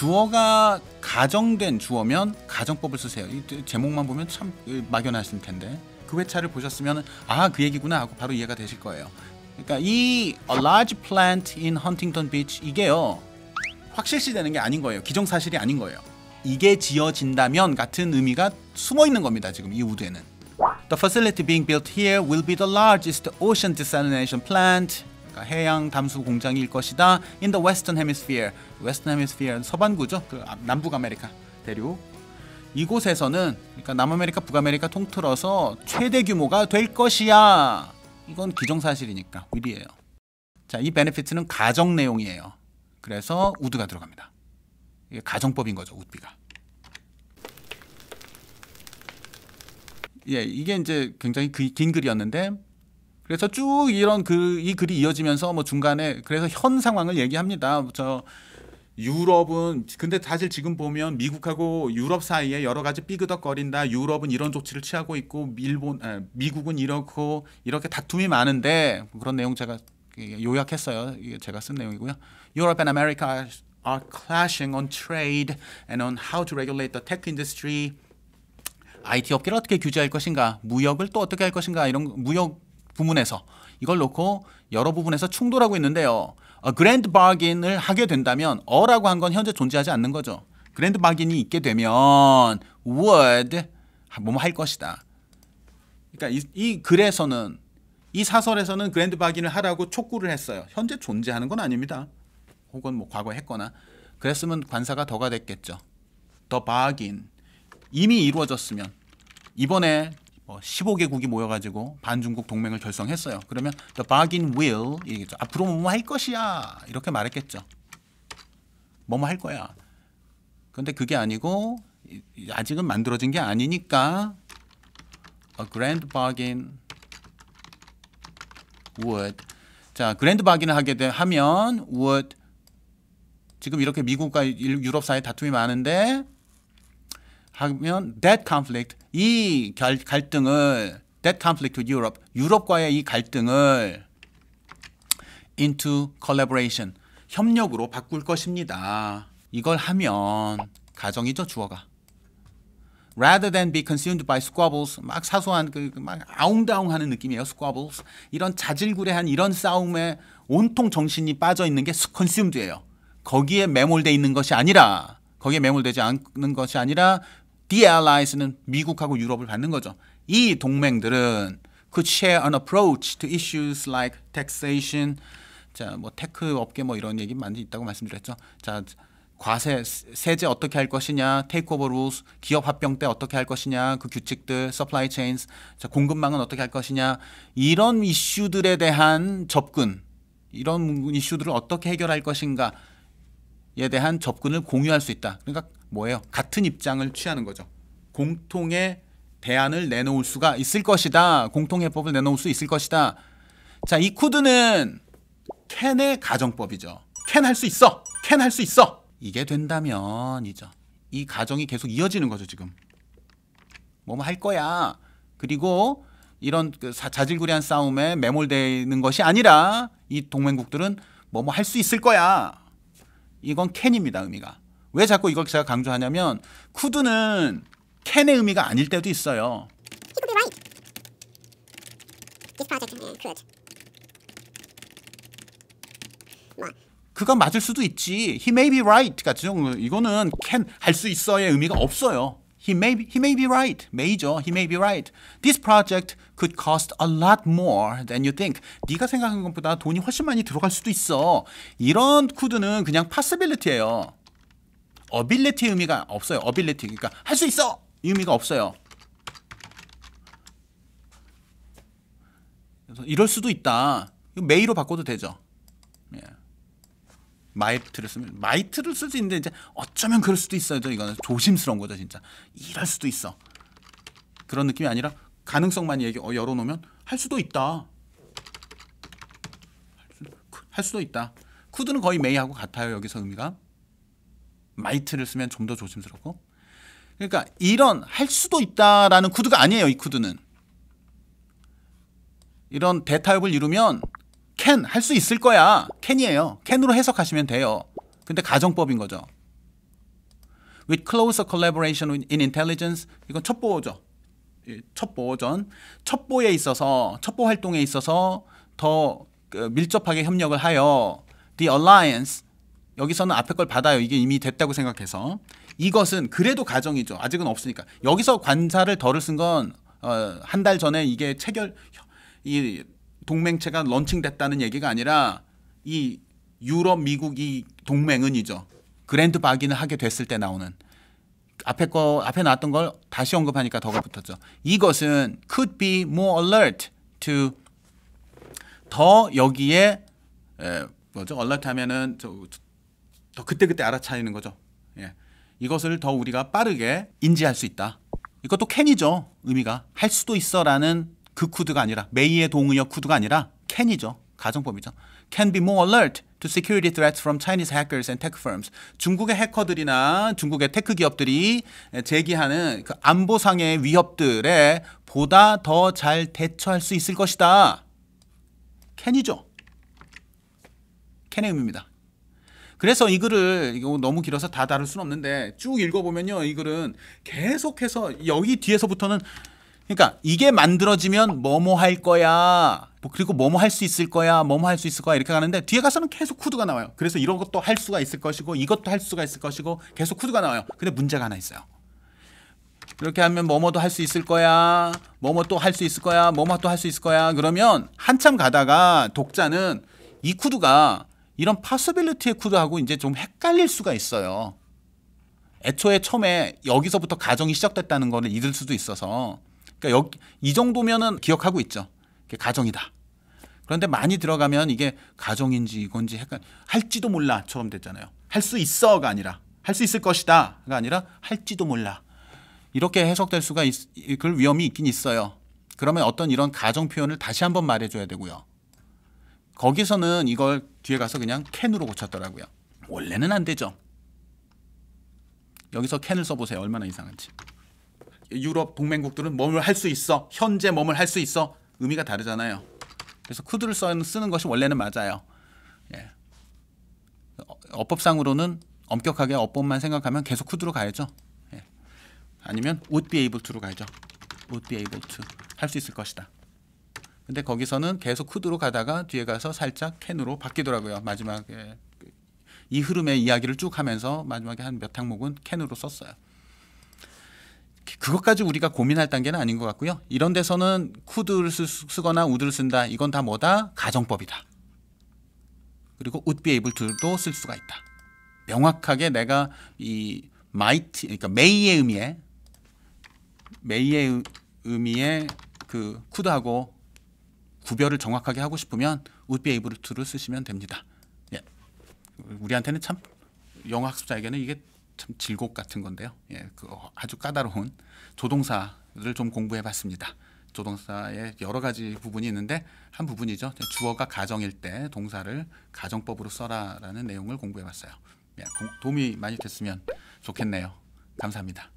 주어가 가정된 주어면 가정법을 쓰세요. 이 제목만 보면 참 막연하실 텐데 그 회차를 보셨으면 아 그 얘기구나 하고 바로 이해가 되실 거예요. 그러니까 이 A large plant in Huntington Beach 이게요 확실시 되는 게 아닌 거예요. 기정사실이 아닌 거예요. 이게 지어진다면 같은 의미가 숨어 있는 겁니다. 지금 이 우드에는. The facility being built here will be the largest ocean desalination plant 그러니까 해양 담수 공장일 것이다. In the Western Hemisphere, Western Hemisphere 서반구죠. 그 남북 아메리카 대륙. 이곳에서는 그러니까 남아메리카, 북아메리카 통틀어서 최대 규모가 될 것이야. 이건 기정사실이니까 위리예요. 자, 이 베네피트는 가정 내용이에요. 그래서 우드가 들어갑니다. 이게 가정법인 거죠, 우드비가. 예, 이게 이제 굉장히 긴 글이었는데 그래서 쭉 이런 그 이 글이 이어지면서 뭐 중간에 그래서 현 상황을 얘기합니다. 저 유럽은 근데 사실 지금 보면 미국하고 유럽 사이에 여러 가지 삐그덕거린다. 유럽은 이런 조치를 취하고 있고 일본 아, 미국은 이렇고 이렇게 다툼이 많은데 그런 내용 제가 요약했어요. 이게 제가 쓴 내용이고요. Europe and America are clashing on trade and on how to regulate the tech industry. IT 업계를 어떻게 규제할 것인가, 무역을 또 어떻게 할 것인가 이런 무역 부문에서 이걸 놓고 여러 부분에서 충돌하고 있는데요. 어, 그랜드 바긴을 하게 된다면 어라고 한 건 현재 존재하지 않는 거죠. 그랜드 바긴이 있게 되면 would 뭐할 것이다. 그러니까 이, 이 글에서는 이 사설에서는 그랜드 바긴을 하라고 촉구를 했어요. 현재 존재하는 건 아닙니다. 혹은 뭐 과거에 했거나 그랬으면 관사가 더가 됐겠죠. 더 바긴 이미 이루어졌으면 이번에 15개국이 어, 모여가지고 반중국 동맹을 결성했어요. 그러면 the bargain will 이겠죠. 앞으로 뭐할 것이야 이렇게 말했겠죠. 뭐뭐 뭐 할 거야. 근데 그게 아니고 아직은 만들어진 게 아니니까 a grand bargain would 자 그랜드 바긴을 하게 되, 하면 would 지금 이렇게 미국과 유럽 사이 다툼이 많은데 하면 that conflict 이 결, 갈등을 that conflict with Europe 유럽과의 이 갈등을 into collaboration 협력으로 바꿀 것입니다. 이걸 하면 가정이죠 주어가. rather than be consumed by squabbles 막 사소한 그막 그 아웅다웅하는 느낌이에요 squabbles 이런 자질구레한 이런 싸움에 온통 정신이 빠져 있는 게 consumed예요 거기에 매몰돼 있는 것이 아니라 거기에 매몰되지 않는 것이 아니라 The Allies는 미국하고 유럽을 받는 거죠. 이 동맹들은 could share an approach to issues like taxation. 자, 뭐 테크 업계 뭐 이런 얘기 많이 있다고 말씀드렸죠. 자, 과세 세제 어떻게 할 것이냐, 테이크오버 룰 기업 합병 때 어떻게 할 것이냐, 그 규칙들, 서플라이 체인스, 자, 공급망은 어떻게 할 것이냐 이런 이슈들에 대한 접근, 이런 이슈들을 어떻게 해결할 것인가에 대한 접근을 공유할 수 있다. 그러니까 뭐예요? 같은 입장을 취하는 거죠. 공통의 대안을 내놓을 수가 있을 것이다. 공통 해법을 내놓을 수 있을 것이다. 자, 이 코드는 캔의 가정법이죠. 캔 할 수 있어. 캔 할 수 있어. 이게 된다면이죠. 이 가정이 계속 이어지는 거죠, 지금. 뭐뭐 뭐 할 거야. 그리고 이런 그 자질구레한 싸움에 매몰되는 것이 아니라 이 동맹국들은 뭐뭐 할 수 있을 거야. 이건 캔입니다, 의미가. 왜 자꾸 이걸 제가 강조하냐면 쿠드는 캔의 의미가 아닐 때도 있어요. 그건 맞을 수도 있지. He may be right. 그러니까 이거는 can 할 수 있어의 의미가 없어요. He may be, he may be right. 메이죠. He may be right. This project could cost a lot more than you think. 네가 생각한 것보다 돈이 훨씬 많이 들어갈 수도 있어. 이런 쿠드는 그냥 possibility예요. 어빌리티 의미가 없어요. 어빌리티 그러니까 할 수 있어 의미가 없어요. 그래서 이럴 수도 있다. 메이로 바꿔도 되죠. 예. 마이트를 쓰면 마이트를 쓸 수 있는데 이제 어쩌면 그럴 수도 있어요. 이거는 조심스러운 거죠, 진짜. 이럴 수도 있어. 그런 느낌이 아니라 가능성만 얘기 어, 열어놓으면 할 수도 있다. 할, 수, 할 수도 있다. 쿠드는 거의 메이하고 같아요. 여기서 의미가. 마이트를 쓰면 좀 더 조심스럽고 그러니까 이런 할 수도 있다라는 코드가 아니에요 이코드는 이런 대타협을 이루면 캔 할 수 있을 거야 캔이에요 캔으로 해석하시면 돼요 근데 가정법인 거죠 with closer collaboration in intelligence 이건 첩보죠 예, 첩보전 첩보에 있어서 첩보 활동에 있어서 더 그 밀접하게 협력을 하여 the alliance 여기서는 앞에 걸 받아요. 이게 이미 됐다고 생각해서 이것은 그래도 가정이죠. 아직은 없으니까 여기서 관사를 덜을 쓴 건 한달 어, 전에 이게 체결 이 동맹체가 런칭됐다는 얘기가 아니라 이 유럽 미국 이 동맹은이죠. 그랜드 바기는 하게 됐을 때 나오는 앞에 거 앞에 나왔던 걸 다시 언급하니까 더가 붙었죠. 이것은 could be more alert to 더 여기에 에, 뭐죠? alert 하면은 저, 더 그때그때 알아차리는 거죠. 예. 이것을 더 우리가 빠르게 인지할 수 있다. 이것도 캔이죠. 의미가 할 수도 있어라는 그 코드가 아니라 메이의 동의어 코드가 아니라 캔이죠. 가정법이죠. Can be more alert to security threats from Chinese hackers and tech firms. 중국의 해커들이나 중국의 테크 기업들이 제기하는 그 안보상의 위협들에 보다 더 잘 대처할 수 있을 것이다. 캔이죠. 캔의 의미입니다. 그래서 이 글을 이거 너무 길어서 다 다룰 순 없는데 쭉 읽어보면요. 이 글은 계속해서 여기 뒤에서부터는 그러니까 이게 만들어지면 뭐뭐 할 거야. 뭐 그리고 뭐뭐 할 수 있을 거야. 뭐뭐 할 수 있을 거야. 이렇게 가는데 뒤에 가서는 계속 코드가 나와요. 그래서 이런 것도 할 수가 있을 것이고 이것도 할 수가 있을 것이고 계속 코드가 나와요. 근데 문제가 하나 있어요. 이렇게 하면 뭐뭐도 할 수 있을 거야. 뭐뭐 또 할 수 있을 거야. 뭐뭐 또 할 수 있을 거야. 그러면 한참 가다가 독자는 이 코드가 이런 파서빌리티의 쿠드하고 이제 좀 헷갈릴 수가 있어요. 애초에 처음에 여기서부터 가정이 시작됐다는 것을 잊을 수도 있어서 그러니까 여기, 이 정도면은 기억하고 있죠. 가정이다. 그런데 많이 들어가면 이게 가정인지 이건지 헷갈 할지도 몰라처럼 됐잖아요. 할 수 있어가 아니라 할 수 있을 것이다가 아니라 할지도 몰라 이렇게 해석될 수가 있, 을 위험이 있긴 있어요. 그러면 어떤 이런 가정 표현을 다시 한번 말해줘야 되고요. 거기서는 이걸 뒤에 가서 그냥 캔으로 고쳤더라고요. 원래는 안 되죠. 여기서 캔을 써보세요. 얼마나 이상한지. 유럽 동맹국들은 몸을 할 수 있어. 현재 몸을 할 수 있어. 의미가 다르잖아요. 그래서 쿠드를 쓰는 것이 원래는 맞아요. 예. 어법상으로는 엄격하게 어법만 생각하면 계속 쿠드로 가야죠. 예. 아니면 would be able to로 가야죠. would be able to 할 수 있을 것이다. 근데 거기서는 계속 쿠드로 가다가 뒤에 가서 살짝 캔으로 바뀌더라고요. 마지막에 그 이 흐름의 이야기를 쭉 하면서 마지막에 한 몇 항목은 캔으로 썼어요. 그, 그것까지 우리가 고민할 단계는 아닌 것 같고요. 이런 데서는 쿠드를 쓰, 거나 우드를 쓴다. 이건 다 뭐다? 가정법이다. 그리고 would be able to도 쓸 수가 있다. 명확하게 내가 이 might 그러니까 may의 의미에 may의 의미에 그 쿠드하고 구별을 정확하게 하고 싶으면 would be able to를 쓰시면 됩니다. 예. 우리한테는 참 영어 학습자에게는 이게 참 질곡 같은 건데요. 예, 그 아주 까다로운 조동사를 좀 공부해봤습니다. 조동사의 여러 가지 부분이 있는데 한 부분이죠. 주어가 가정일 때 동사를 가정법으로 써라라는 내용을 공부해봤어요. 예, 도움이 많이 됐으면 좋겠네요. 감사합니다.